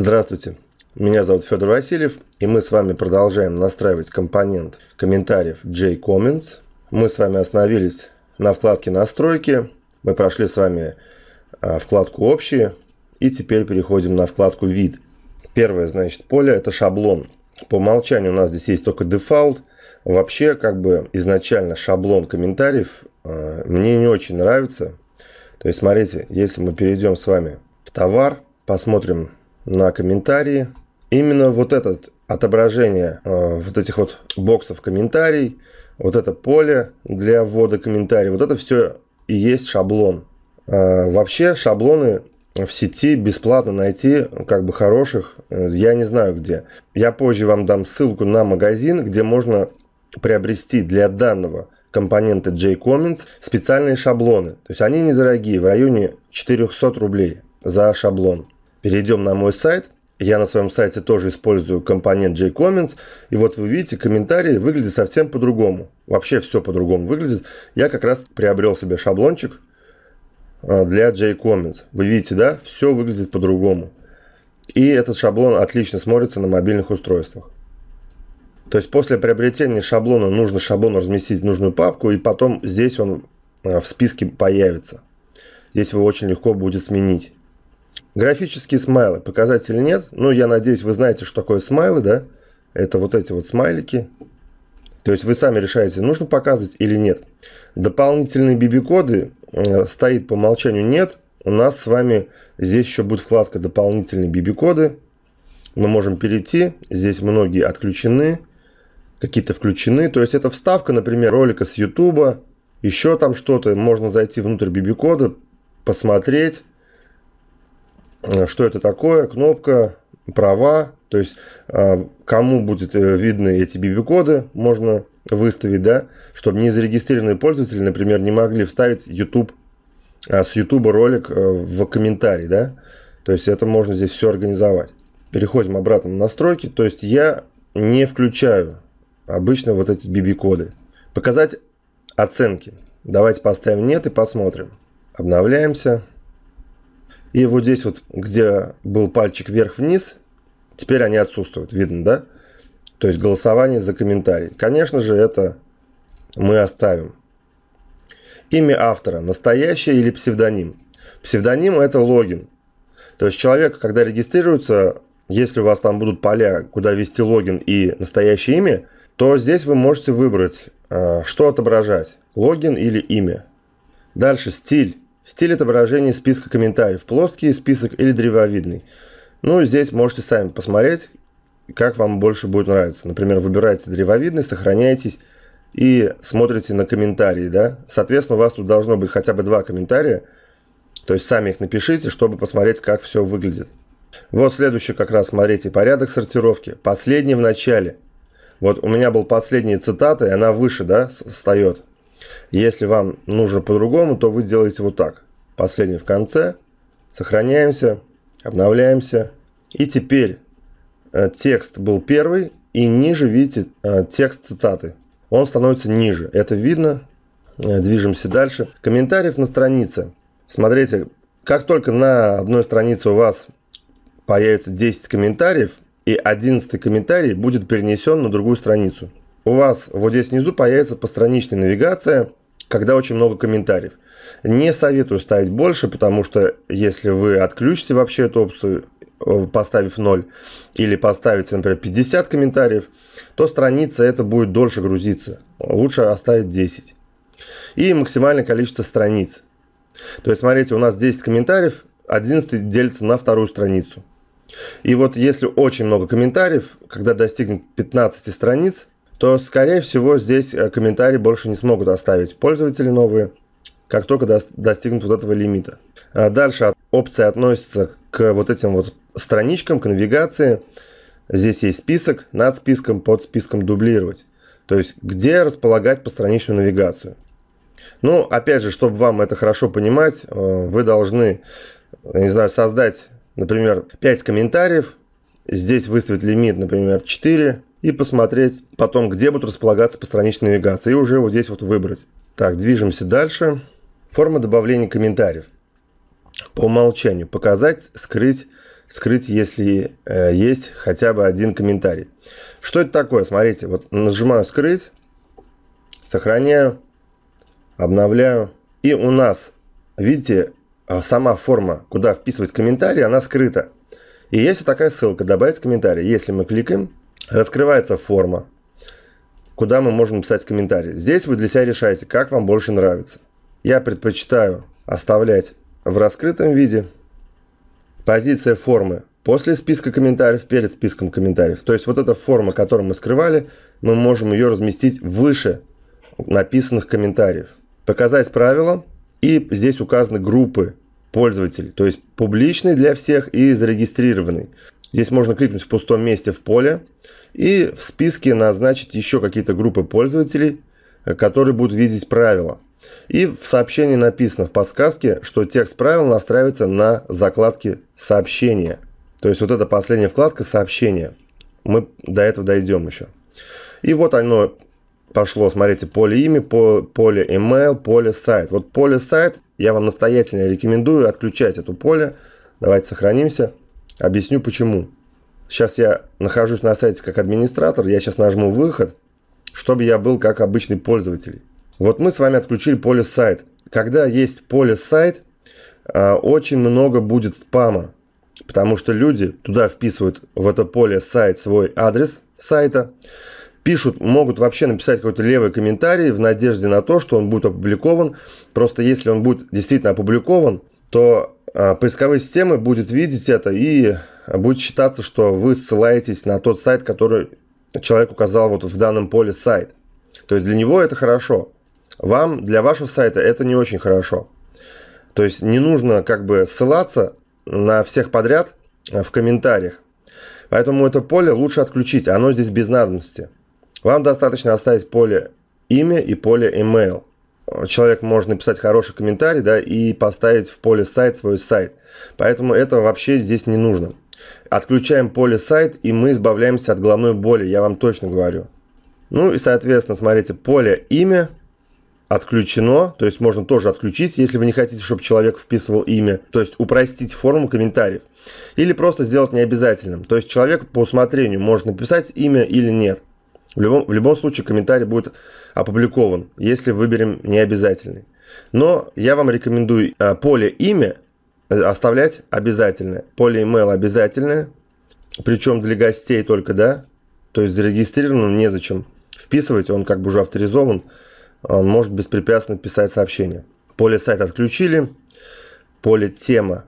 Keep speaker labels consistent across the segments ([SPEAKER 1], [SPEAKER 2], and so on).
[SPEAKER 1] Здравствуйте, меня зовут Федор Васильев, и мы с вами продолжаем настраивать компонент комментариев J-Comments. Мы с вами остановились на вкладке «Настройки», мы прошли с вами а, вкладку «Общие», и теперь переходим на вкладку «Вид». Первое, значит, поле – это шаблон. По умолчанию у нас здесь есть только дефаут. Вообще, как бы изначально шаблон комментариев а, мне не очень нравится. То есть, смотрите, если мы перейдем с вами в товар, посмотрим на комментарии. Именно вот это отображение э, вот этих вот боксов комментарий, вот это поле для ввода комментариев, вот это все и есть шаблон. Э, вообще шаблоны в сети бесплатно найти как бы хороших, э, я не знаю где. Я позже вам дам ссылку на магазин, где можно приобрести для данного компонента J-Comments специальные шаблоны. То есть они недорогие, в районе 400 рублей за шаблон. Перейдем на мой сайт. Я на своем сайте тоже использую компонент jComments. И вот вы видите, комментарии выглядят совсем по-другому. Вообще все по-другому выглядит. Я как раз приобрел себе шаблончик э, для jComments. Вы видите, да? Все выглядит по-другому. И этот шаблон отлично смотрится на мобильных устройствах. То есть после приобретения шаблона нужно шаблон разместить в нужную папку, и потом здесь он э, в списке появится. Здесь его очень легко будет сменить. Графические смайлы. Показателей нет. Ну, я надеюсь, вы знаете, что такое смайлы, да? Это вот эти вот смайлики. То есть вы сами решаете, нужно показывать или нет. Дополнительные BB-коды э, стоит по умолчанию нет. У нас с вами здесь еще будет вкладка «Дополнительные BB-коды». Мы можем перейти. Здесь многие отключены, какие-то включены. То есть это вставка, например, ролика с YouTube, еще там что-то. Можно зайти внутрь BB-кода, посмотреть. Э, что это такое, кнопка, права, то есть э, кому будет э, видны эти BB-коды, можно выставить, да, чтобы незарегистрированные пользователи, например, не могли вставить YouTube, с YouTube ролик в комментарий, да, то есть это можно здесь все организовать. Переходим обратно на настройки, то есть я не включаю обычно вот эти BB-коды. Показать оценки. Давайте поставим нет и посмотрим. Обновляемся. И вот здесь вот, где был пальчик вверх-вниз, теперь они отсутствуют, видно, да? То есть голосование за комментарий. Конечно же, это мы оставим. Имя автора, настоящее или псевдоним. Псевдоним – это логин. То есть человек, когда регистрируется, если у вас там будут поля, куда ввести логин и настоящее имя, то здесь вы можете выбрать, э, что отображать – логин или имя. Дальше стиль. Стиль отображения списка комментариев. Плоский список или древовидный. Ну, здесь можете сами посмотреть, как вам больше будет нравиться. Например, выбираете древовидный, сохраняетесь и смотрите на комментарии, да. Соответственно, у вас тут должно быть хотя бы два комментария. То есть сами их напишите, чтобы посмотреть, как все выглядит. Вот следующий как раз, смотрите, порядок сортировки. Последний в начале. Вот у меня был последние цитата и она выше, да, встает. Если вам нужно по-другому, то вы делаете вот так. Последний в конце. Сохраняемся, обновляемся. И теперь э, текст был первый, и ниже видите э, текст цитаты. Он становится ниже. Это видно. Э, движемся дальше. Комментариев на странице. Смотрите, как только на одной странице у вас появится 10 комментариев, и 11 комментарий будет перенесен на другую страницу у вас вот здесь внизу появится постраничная навигация, когда очень много комментариев. Не советую ставить больше, потому что если вы отключите вообще эту опцию, э, поставив 0, или поставите, например, 50 комментариев, то страница это будет дольше грузиться. Лучше оставить 10. И максимальное количество страниц. То есть, смотрите, у нас 10 комментариев, 11 делится на вторую страницу. И вот если очень много комментариев, когда достигнет 15 страниц, то, скорее всего, здесь э, комментарии больше не смогут оставить пользователи новые, как только достигнут вот этого лимита. А дальше опция относится к вот этим вот страничкам, к навигации. Здесь есть список, над списком, под списком дублировать. То есть, где располагать постраничную навигацию. Ну, опять же, чтобы вам это хорошо понимать, э, вы должны, не знаю, создать, например, 5 комментариев, здесь выставить лимит, например, 4, и посмотреть потом, где будут располагаться постраничные навигации, и уже вот здесь вот выбрать. Так, движемся дальше. Форма добавления комментариев. По умолчанию. Показать, скрыть, скрыть, если э, есть хотя бы один комментарий. Что это такое? Смотрите, вот нажимаю «Скрыть», сохраняю, обновляю. И у нас, видите, а, сама форма, куда вписывать комментарий, она скрыта. И есть вот такая ссылка «Добавить комментарий». Если мы кликаем, Раскрывается форма, куда мы можем писать комментарии. Здесь вы для себя решаете, как вам больше нравится. Я предпочитаю оставлять в раскрытом виде позиция формы после списка комментариев, перед списком комментариев. То есть вот эта форма, которую мы скрывали, мы можем ее разместить выше написанных комментариев. Показать правила, и здесь указаны группы пользователей, то есть публичный для всех и зарегистрированный. Здесь можно кликнуть в пустом месте в поле и в списке назначить еще какие-то группы пользователей, э, которые будут видеть правила. И в сообщении написано в подсказке, что текст правил настраивается на закладке сообщения. То есть вот эта последняя вкладка сообщения. Мы до этого дойдем еще. И вот оно пошло, смотрите, поле имя, поле email, поле сайт. Вот поле сайт я вам настоятельно рекомендую отключать это поле. Давайте сохранимся. Объясню почему. Сейчас я нахожусь на сайте как администратор, я сейчас нажму «Выход», чтобы я был как обычный пользователь. Вот мы с вами отключили поле сайт. Когда есть поле сайт, а, очень много будет спама, потому что люди туда вписывают в это поле сайт свой адрес сайта, пишут, могут вообще написать какой-то левый комментарий в надежде на то, что он будет опубликован. Просто если он будет действительно опубликован, то а, поисковой системы будет видеть это и будет считаться, что вы ссылаетесь на тот сайт, который человек указал вот в данном поле сайт. То есть для него это хорошо. Вам, для вашего сайта это не очень хорошо. То есть не нужно как бы ссылаться на всех подряд а, в комментариях. Поэтому это поле лучше отключить, оно здесь без надобности. Вам достаточно оставить поле имя и поле email человек может написать хороший комментарий, да, и поставить в поле сайт свой сайт. Поэтому этого вообще здесь не нужно. Отключаем поле сайт, и мы избавляемся от головной боли, я вам точно говорю. Ну и, соответственно, смотрите, поле имя отключено, то есть можно тоже отключить, если вы не хотите, чтобы человек вписывал имя, то есть упростить форму комментариев. Или просто сделать необязательным, то есть человек по усмотрению может написать имя или нет. В любом, в любом случае комментарий будет опубликован, если выберем необязательный. Но я вам рекомендую а, поле имя оставлять обязательное, поле email обязательное, причем для гостей только, да, то есть зарегистрированным незачем вписывать, он как бы уже авторизован, он может беспрепятственно писать сообщение. Поле сайт отключили, поле тема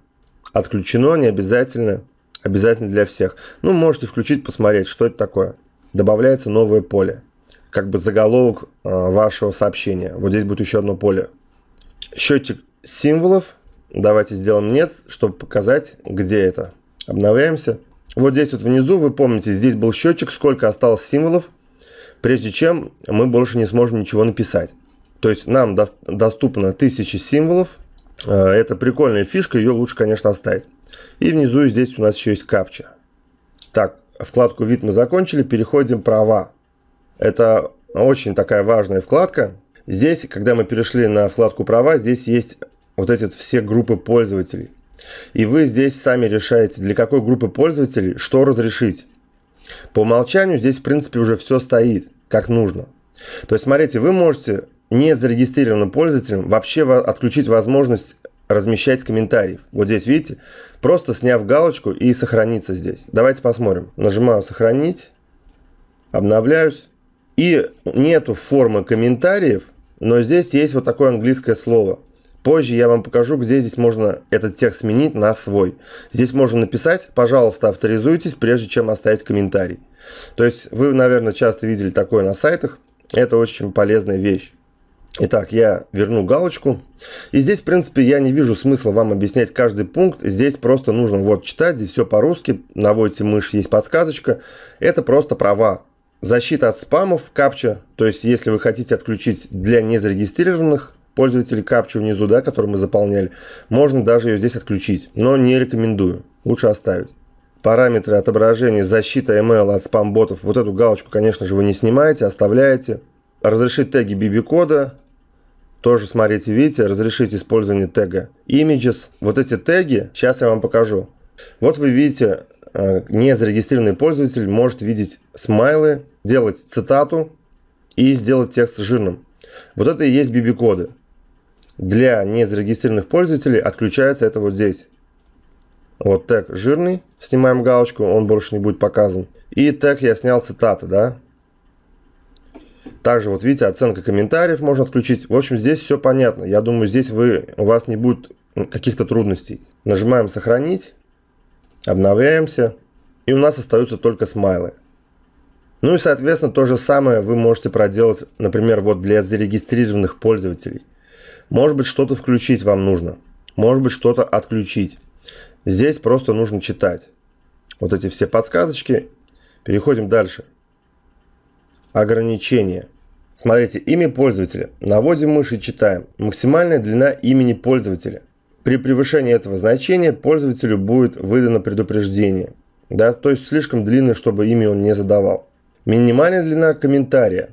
[SPEAKER 1] отключено, не обязательно, обязательно для всех. Ну, можете включить, посмотреть, что это такое добавляется новое поле, как бы заголовок а, вашего сообщения. Вот здесь будет еще одно поле. Счетчик символов. Давайте сделаем нет, чтобы показать, где это. Обновляемся. Вот здесь вот внизу, вы помните, здесь был счетчик, сколько осталось символов, прежде чем мы больше не сможем ничего написать. То есть нам доступно тысячи символов. А, это прикольная фишка, ее лучше, конечно, оставить. И внизу здесь у нас еще есть капча. Так, Вкладку «Вид» мы закончили, переходим «Права». Это очень такая важная вкладка. Здесь, когда мы перешли на вкладку «Права», здесь есть вот эти все группы пользователей. И вы здесь сами решаете, для какой группы пользователей что разрешить. По умолчанию здесь, в принципе, уже все стоит, как нужно. То есть, смотрите, вы можете не зарегистрированным пользователем вообще отключить возможность размещать комментариев. Вот здесь, видите, просто сняв галочку и сохраниться здесь. Давайте посмотрим. Нажимаю «Сохранить», обновляюсь. И нету формы комментариев, но здесь есть вот такое английское слово. Позже я вам покажу, где здесь можно этот текст сменить на свой. Здесь можно написать «пожалуйста, авторизуйтесь, прежде чем оставить комментарий». То есть вы, наверное, часто видели такое на сайтах. Это очень полезная вещь. Итак, я верну галочку. И здесь, в принципе, я не вижу смысла вам объяснять каждый пункт. Здесь просто нужно вот читать, здесь все по-русски. Наводите мышь, есть подсказочка. Это просто права. Защита от спамов, капча. То есть, если вы хотите отключить для незарегистрированных пользователей капчу внизу, да, которую мы заполняли, можно даже ее здесь отключить. Но не рекомендую. Лучше оставить параметры отображения, защита email от спам-ботов, вот эту галочку, конечно же, вы не снимаете, оставляете. Разрешить теги BB-кода. Тоже смотрите, видите, разрешить использование тега images. Вот эти теги, сейчас я вам покажу. Вот вы видите, э, незарегистрированный пользователь может видеть смайлы, делать цитату и сделать текст жирным. Вот это и есть BB-коды. Для незарегистрированных пользователей отключается это вот здесь. Вот тег жирный, снимаем галочку, он больше не будет показан. И тег я снял цитаты, да. Также вот видите, оценка комментариев можно отключить. В общем, здесь все понятно. Я думаю, здесь вы, у вас не будет каких-то трудностей. Нажимаем «Сохранить», обновляемся, и у нас остаются только смайлы. Ну и, соответственно, то же самое вы можете проделать, например, вот для зарегистрированных пользователей. Может быть, что-то включить вам нужно. Может быть, что-то отключить. Здесь просто нужно читать. Вот эти все подсказочки. Переходим дальше. Ограничения. Смотрите, имя пользователя. Наводим мышь и читаем. Максимальная длина имени пользователя. При превышении этого значения пользователю будет выдано предупреждение. Да, то есть слишком длинное, чтобы имя он не задавал. Минимальная длина комментария.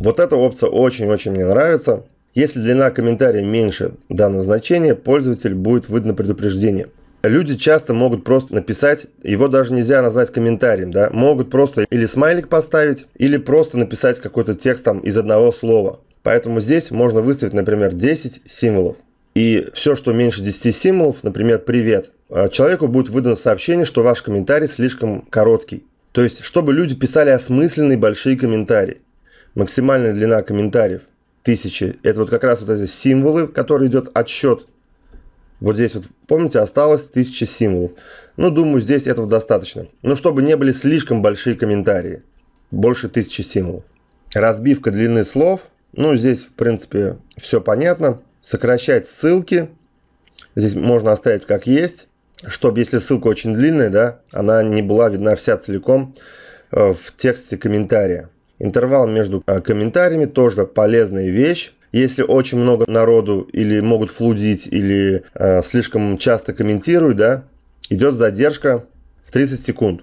[SPEAKER 1] Вот эта опция очень-очень мне нравится. Если длина комментария меньше данного значения, пользователь будет выдано предупреждение. Люди часто могут просто написать, его даже нельзя назвать комментарием, да, могут просто или смайлик поставить, или просто написать какой-то текст там из одного слова. Поэтому здесь можно выставить, например, 10 символов. И все, что меньше 10 символов, например, «Привет», э, человеку будет выдано сообщение, что ваш комментарий слишком короткий. То есть, чтобы люди писали осмысленные большие комментарии. Максимальная длина комментариев – тысячи. Это вот как раз вот эти символы, которые идет отсчет – вот здесь вот, помните, осталось 1000 символов. Ну, думаю, здесь этого достаточно. Но чтобы не были слишком большие комментарии. Больше 1000 символов. Разбивка длины слов. Ну, здесь, в принципе, все понятно. Сокращать ссылки. Здесь можно оставить как есть. Чтобы, если ссылка очень длинная, да, она не была видна вся целиком э, в тексте комментария. Интервал между э, комментариями тоже полезная вещь. Если очень много народу или могут флудить, или э, слишком часто комментируют, да, идет задержка в 30 секунд.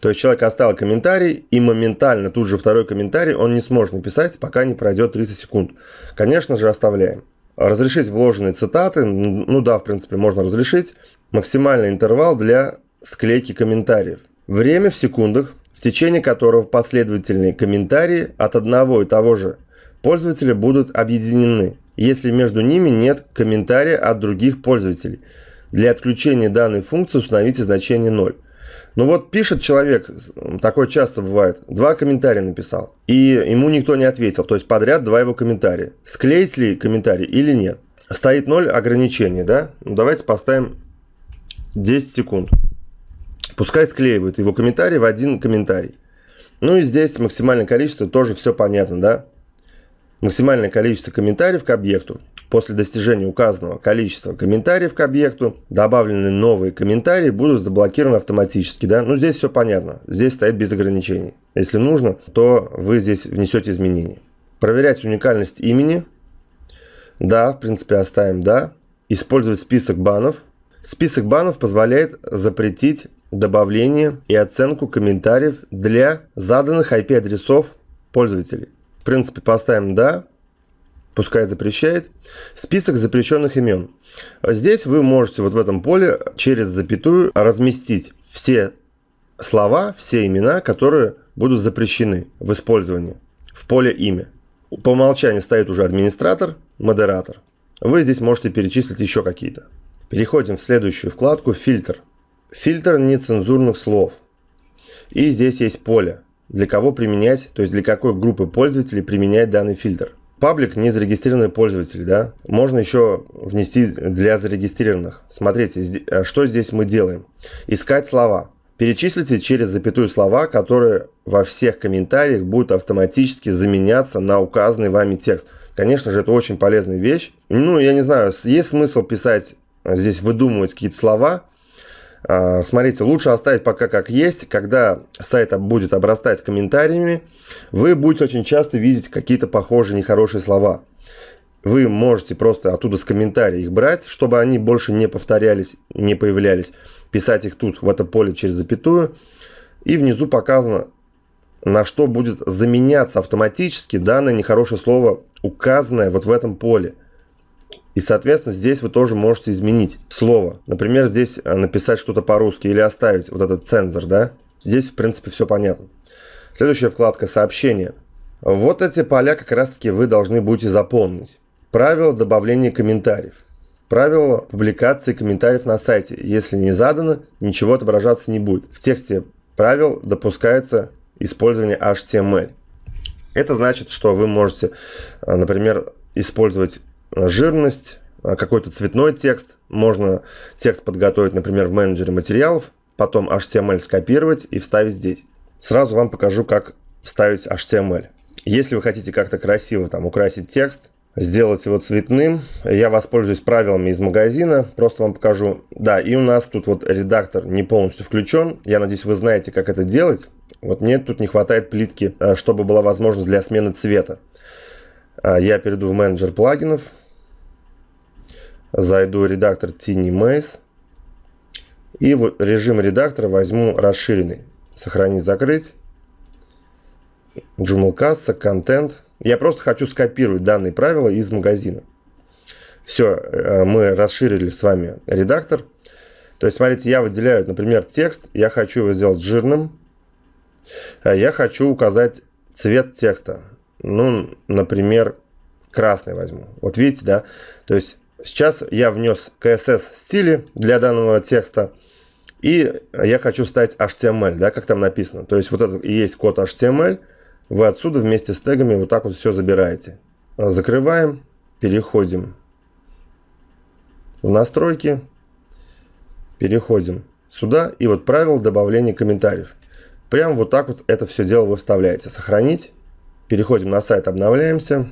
[SPEAKER 1] То есть человек оставил комментарий, и моментально тут же второй комментарий он не сможет написать, пока не пройдет 30 секунд. Конечно же, оставляем. Разрешить вложенные цитаты, ну да, в принципе, можно разрешить. Максимальный интервал для склейки комментариев. Время в секундах, в течение которого последовательные комментарии от одного и того же пользователи будут объединены, если между ними нет комментария от других пользователей. Для отключения данной функции установите значение 0. Ну вот пишет человек, такое часто бывает, два комментария написал, и ему никто не ответил, то есть подряд два его комментария. Склеить ли комментарий или нет? Стоит 0 ограничений, да? Ну, давайте поставим 10 секунд. Пускай склеивают его комментарий в один комментарий. Ну и здесь максимальное количество тоже все понятно, да? Максимальное количество комментариев к объекту. После достижения указанного количества комментариев к объекту добавленные новые комментарии будут заблокированы автоматически. Да? Ну, здесь все понятно. Здесь стоит без ограничений. Если нужно, то вы здесь внесете изменения. Проверять уникальность имени. Да, в принципе, оставим «да». Использовать список банов. Список банов позволяет запретить добавление и оценку комментариев для заданных IP-адресов пользователей принципе, поставим «да», пускай запрещает, список запрещенных имен. Здесь вы можете вот в этом поле через запятую разместить все слова, все имена, которые будут запрещены в использовании в поле «Имя». По умолчанию стоит уже администратор, модератор. Вы здесь можете перечислить еще какие-то. Переходим в следующую вкладку «Фильтр». Фильтр нецензурных слов. И здесь есть поле – для кого применять, то есть для какой группы пользователей применять данный фильтр. Паблик не зарегистрированный пользователь, да? Можно еще внести для зарегистрированных. Смотрите, э, что здесь мы делаем. Искать слова. Перечислите через запятую слова, которые во всех комментариях будут автоматически заменяться на указанный вами текст. Конечно же, это очень полезная вещь. Ну, я не знаю, есть смысл писать э, здесь, выдумывать какие-то слова, а, смотрите, лучше оставить пока как есть. Когда сайт будет обрастать комментариями, вы будете очень часто видеть какие-то похожие нехорошие слова. Вы можете просто оттуда с комментариев их брать, чтобы они больше не повторялись, не появлялись. Писать их тут, в это поле через запятую. И внизу показано, на что будет заменяться автоматически данное нехорошее слово, указанное вот в этом поле – и, соответственно, здесь вы тоже можете изменить слово. Например, здесь э, написать что-то по-русски или оставить вот этот цензор, да? Здесь, в принципе, все понятно. Следующая вкладка «Сообщения». Вот эти поля как раз-таки вы должны будете заполнить. Правило добавления комментариев. Правило публикации комментариев на сайте. Если не задано, ничего отображаться не будет. В тексте правил допускается использование HTML. Это значит, что вы можете, э, например, использовать жирность, а, какой-то цветной текст. Можно текст подготовить, например, в менеджере материалов, потом HTML скопировать и вставить здесь. Сразу вам покажу, как вставить HTML. Если вы хотите как-то красиво там украсить текст, сделать его цветным, я воспользуюсь правилами из магазина, просто вам покажу. Да, и у нас тут вот редактор не полностью включен. Я надеюсь, вы знаете, как это делать. Вот мне тут не хватает плитки, а, чтобы была возможность для смены цвета. А, я перейду в менеджер плагинов, зайду в редактор Tiny и вот режим редактора возьму расширенный. Сохранить, закрыть. Joomla контент. Я просто хочу скопировать данные правила из магазина. Все, э, мы расширили с вами редактор. То есть, смотрите, я выделяю, например, текст. Я хочу его сделать жирным. Э, я хочу указать цвет текста. Ну, например, красный возьму. Вот видите, да? То есть Сейчас я внес CSS стили для данного текста. И я хочу вставить HTML, да, как там написано. То есть вот это и есть код HTML. Вы отсюда вместе с тегами вот так вот все забираете. Закрываем, переходим в настройки, переходим сюда. И вот правило добавления комментариев. Прям вот так вот это все дело вы вставляете. Сохранить. Переходим на сайт, обновляемся.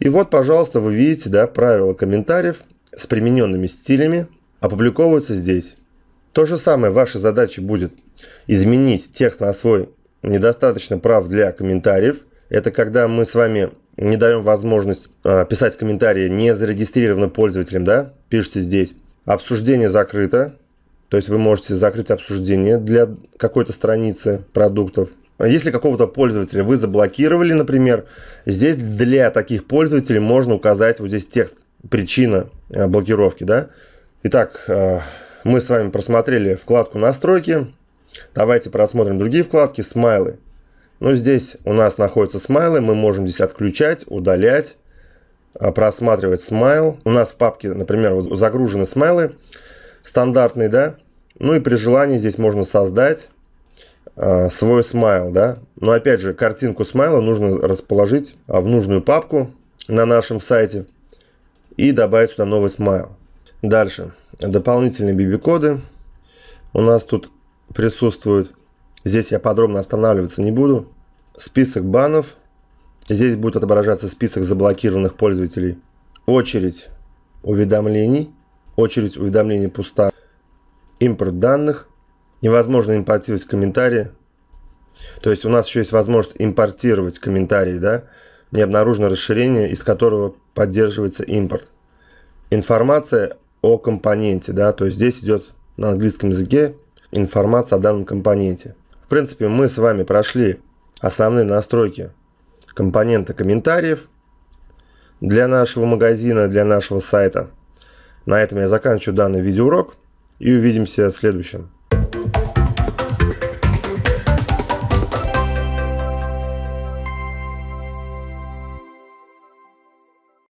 [SPEAKER 1] И вот, пожалуйста, вы видите, да, правила комментариев с примененными стилями опубликовываются здесь. То же самое ваша задача будет изменить текст на свой недостаточно прав для комментариев. Это когда мы с вами не даем возможность э, писать комментарии не зарегистрированным пользователям, да, пишите здесь. Обсуждение закрыто, то есть вы можете закрыть обсуждение для какой-то страницы продуктов, если какого-то пользователя вы заблокировали, например, здесь для таких пользователей можно указать вот здесь текст, причина э, блокировки, да. Итак, э, мы с вами просмотрели вкладку «Настройки». Давайте просмотрим другие вкладки «Смайлы». Ну, здесь у нас находятся смайлы, мы можем здесь отключать, удалять, э, просматривать смайл. У нас в папке, например, вот загружены смайлы стандартные, да. Ну и при желании здесь можно создать Э, свой смайл, да. Но опять же, картинку смайла нужно расположить а, в нужную папку на нашем сайте и добавить сюда новый смайл. Дальше. Дополнительные BB-коды у нас тут присутствуют. Здесь я подробно останавливаться не буду. Список банов. Здесь будет отображаться список заблокированных пользователей. Очередь уведомлений. Очередь уведомлений пуста. Импорт данных невозможно импортировать комментарии. То есть у нас еще есть возможность импортировать комментарии, да? Не обнаружено расширение, из которого поддерживается импорт. Информация о компоненте, да, то есть здесь идет на английском языке информация о данном компоненте. В принципе, мы с вами прошли основные настройки компонента комментариев для нашего магазина, для нашего сайта. На этом я заканчиваю данный видеоурок и увидимся в следующем.